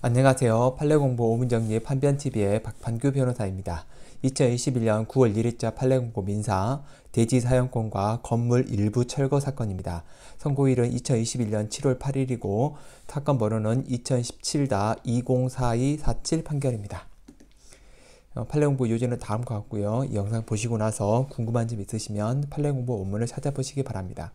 안녕하세요. 판례공부 5문 정리 판변TV의 박판규 변호사입니다. 2021년 9월 1일자 판례공고 민사 대지 사용권과 건물 일부 철거 사건입니다. 선고일은 2021년 7월 8일이고 사건 번호는 2017-204247 판결입니다. 어, 판례공부 요지는 다음과 같고요. 이 영상 보시고 나서 궁금한 점 있으시면 판례공부 원문을 찾아보시기 바랍니다.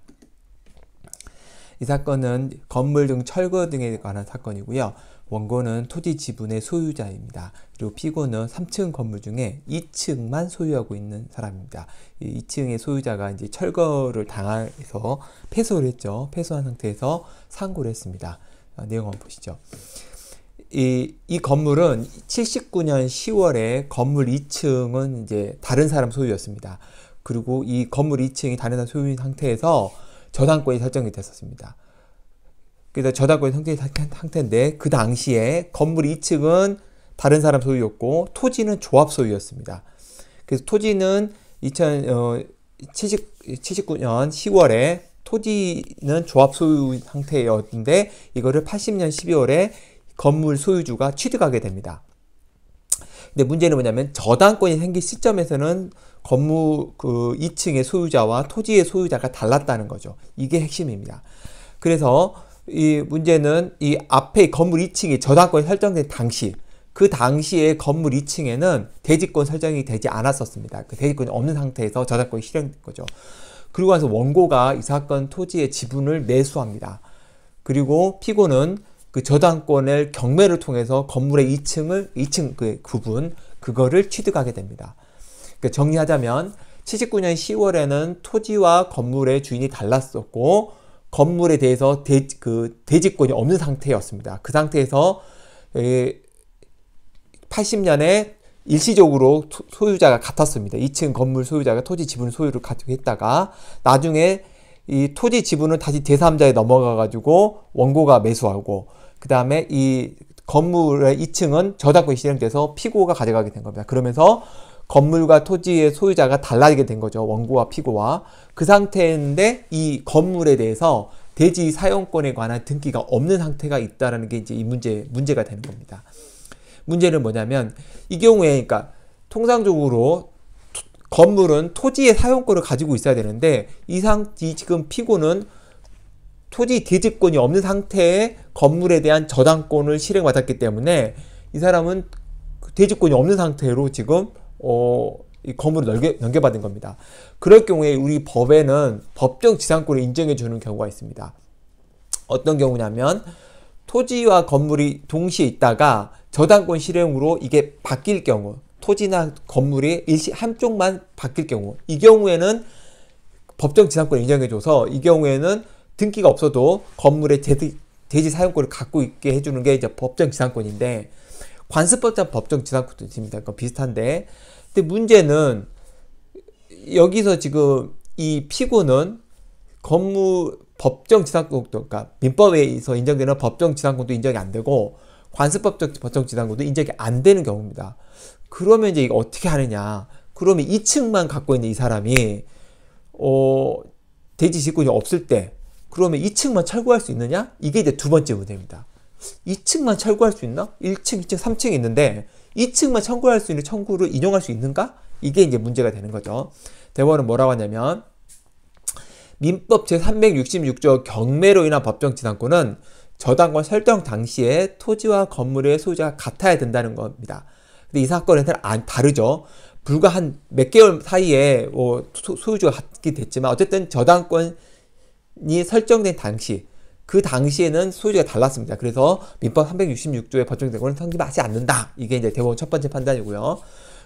이 사건은 건물 등 철거 등에 관한 사건이고요. 원고는 토지 지분의 소유자입니다. 그리고 피고는 3층 건물 중에 2층만 소유하고 있는 사람입니다. 2층의 소유자가 이제 철거를 당해서 패소를 했죠. 패소한 상태에서 상고를 했습니다. 아, 내용 한번 보시죠. 이, 이 건물은 79년 10월에 건물 2층은 이제 다른 사람 소유였습니다. 그리고 이 건물 2층이 다른 사람 소유인 상태에서 저당권이 설정이 됐었습니다. 그래서 저작권 상태, 상태인데 그 당시에 건물 2층은 다른 사람 소유였고 토지는 조합 소유였습니다. 그래서 토지는 2070, 79년 10월에 토지는 조합 소유 상태였는데 이거를 80년 12월에 건물 소유주가 취득하게 됩니다. 근데 문제는 뭐냐면 저당권이 생길 시점에서는 건물 그 2층의 소유자와 토지의 소유자가 달랐다는 거죠. 이게 핵심입니다. 그래서 이 문제는 이 앞에 건물 2층이 저당권이 설정된 당시 그 당시에 건물 2층에는 대지권 설정이 되지 않았었습니다. 그 대지권이 없는 상태에서 저당권이 실행된 거죠. 그리고 나서 원고가 이 사건 토지의 지분을 매수합니다. 그리고 피고는 그 저당권을 경매를 통해서 건물의 2층을 2층 그 구분 그거를 취득하게 됩니다. 그 정리하자면 79년 10월에는 토지와 건물의 주인이 달랐었고 건물에 대해서 대, 그 대지권이 없는 상태였습니다. 그 상태에서 80년에 일시적으로 소유자가 같았습니다. 2층 건물 소유자가 토지 지분 소유를 가지고 했다가 나중에 이 토지 지분을 다시 제3자에 넘어가 가지고 원고가 매수하고 그 다음에 이 건물의 2층은 저작권이 실행돼서 피고가 가져가게 된 겁니다. 그러면서 건물과 토지의 소유자가 달라지게 된 거죠. 원고와 피고와. 그 상태인데 이 건물에 대해서 대지 사용권에 관한 등기가 없는 상태가 있다는게 이제 이 문제 문제가 되는 겁니다. 문제는 뭐냐면 이 경우에 그러니까 통상적으로 토, 건물은 토지의 사용권을 가지고 있어야 되는데 이상 이 지금 피고는 토지 대지권이 없는 상태의 건물에 대한 저당권을 실행받았기 때문에 이 사람은 대지권이 없는 상태로 지금 어, 이 건물을 넘겨, 넘겨받은 겁니다. 그럴 경우에 우리 법에는 법적 지상권을 인정해 주는 경우가 있습니다. 어떤 경우냐면 토지와 건물이 동시에 있다가 저당권 실행으로 이게 바뀔 경우 토지나 건물이 일시 한쪽만 바뀔 경우 이 경우에는 법정 지상권을 인정해줘서 이 경우에는 등기가 없어도 건물의 대지, 사용권을 갖고 있게 해주는 게 이제 법정 지상권인데 관습법상 법정 지상구입니다. 그 비슷한데. 근데 문제는 여기서 지금 이 피고는 건무 법정 지상권도 그러니까 민법에서 인정되는 법정 지상권도 인정이 안 되고 관습법적 법정 지상권도 인정이 안 되는 경우입니다. 그러면 이제 이거 어떻게 하느냐? 그러면 2층만 갖고 있는 이 사람이 어 대지 직권이 없을 때 그러면 2층만 철거할 수 있느냐? 이게 이제 두 번째 문제입니다. 2층만 철거할 수 있나? 1층, 2층, 3층이 있는데 2층만 청구할 수 있는 청구를 인용할 수 있는가? 이게 이제 문제가 되는 거죠. 대법원은 뭐라고 하냐면 민법 제366조 경매로 인한 법정 지상권은 저당권 설정 당시에 토지와 건물의 소유자가 같아야 된다는 겁니다. 근데 이 사건에서는 안 다르죠. 불과 한 몇 개월 사이에 뭐 소유주가 같게 됐지만 어쨌든 저당권이 설정된 당시 그 당시에는 소유주가 달랐습니다. 그래서 민법 366조에 법정대고는 성립하지 않는다. 이게 이제 대법원 첫 번째 판단이고요.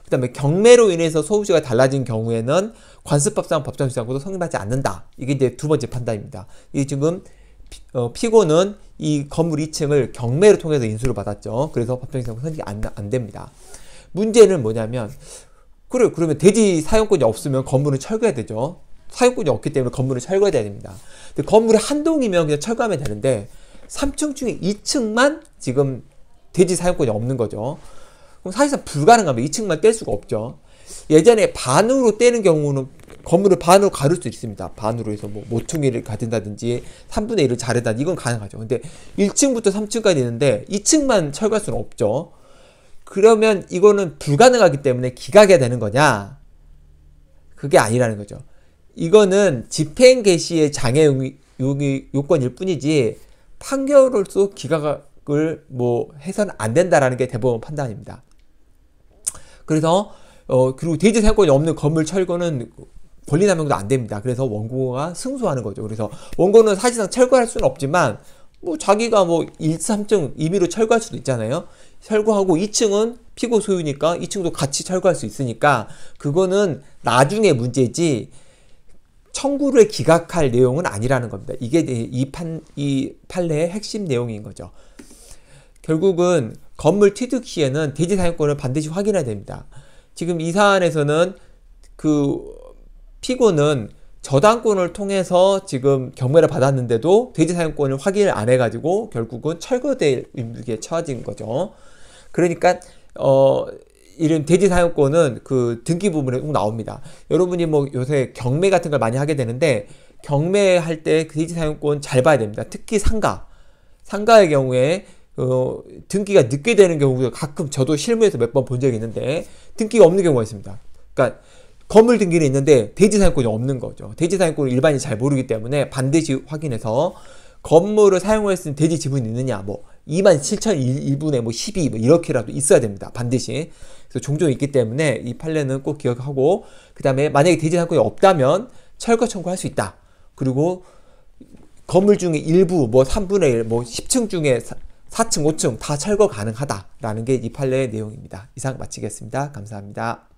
그 다음에 경매로 인해서 소유주가 달라진 경우에는 관습법상 법정시장고도 성립하지 않는다. 이게 이제 두 번째 판단입니다. 이 지금 피, 어, 고는이 건물 2층을 경매로 통해서 인수를 받았죠. 그래서 법정시장고 성립이 안, 안 됩니다. 문제는 뭐냐면 그래 그러면 대지 사용권이 없으면 건물은 철거해야 되죠. 사용권이 없기 때문에 건물을 철거해야 됩니다. 근데 건물이 한 동이면 그냥 철거하면 되는데 3층 중에 2층만 지금 대지 사용권이 없는 거죠. 그럼 사실상 불가능합니다. 2층만 뗄 수가 없죠. 예전에 반으로 떼는 경우는 건물을 반으로 가를 수 있습니다. 반으로 해서 뭐 모퉁이를 가든다든지 3분의 1을 자르다 이건 가능하죠. 근데 1층부터 3층까지 있는데 2층만 철거할 수는 없죠. 그러면 이거는 불가능하기 때문에 기각해야 되는 거냐? 그게 아니라는 거죠. 이거는 집행 개시의 장애 요건일 뿐이지 판결로서 기각을 뭐 해서는 안 된다라는 게 대법원 판단입니다. 그래서 어 그리고 대지 사용권이 없는 건물 철거는 권리남용도 안 됩니다. 그래서 원고가 승소하는 거죠. 그래서 원고는 사실상 철거할 수는 없지만 뭐 자기가 뭐 1, 3층 임의로 철거할 수도 있잖아요. 철거하고 2층은 피고 소유니까 2층도 같이 철거할 수 있으니까 그거는 나중에 문제지 청구를 기각할 내용은 아니라는 겁니다. 이게 이, 판, 이 판례의 핵심 내용인 거죠. 결국은 건물 취득 시에는 대지 사용권을 반드시 확인해야 됩니다. 지금 이 사안에서는 그 피고는 저당권을 통해서 지금 경매를 받았는데도 대지 사용권을 확인을 안 해가지고 결국은 철거될 임무에 처해진 거죠. 그러니까 어 이런 대지 사용권은 그 등기 부분에 꼭 나옵니다. 여러분이 뭐 요새 경매 같은 걸 많이 하게 되는데 경매할 때 그 대지 사용권 잘 봐야 됩니다. 특히 상가. 상가의 경우에 어, 등기가 늦게 되는 경우도 가끔 저도 실무에서 몇 번 본 적이 있는데 등기가 없는 경우가 있습니다. 그러니까 건물 등기는 있는데 대지 사용권이 없는 거죠. 대지 사용권을 일반인이 잘 모르기 때문에 반드시 확인해서 건물을 사용했을 대지 지분이 있느냐 뭐2 7 0 0천1분에뭐 12, 뭐 이렇게라도 있어야 됩니다. 반드시. 그래서 종종 있기 때문에 이 판례는 꼭 기억하고, 그 다음에 만약에 대지 상권이 없다면 철거 청구할 수 있다. 그리고 건물 중에 일부, 뭐 3분의 1, 뭐 10층 중에 4, 층 5층 다 철거 가능하다라는 게 이 판례의 내용입니다. 이상 마치겠습니다. 감사합니다.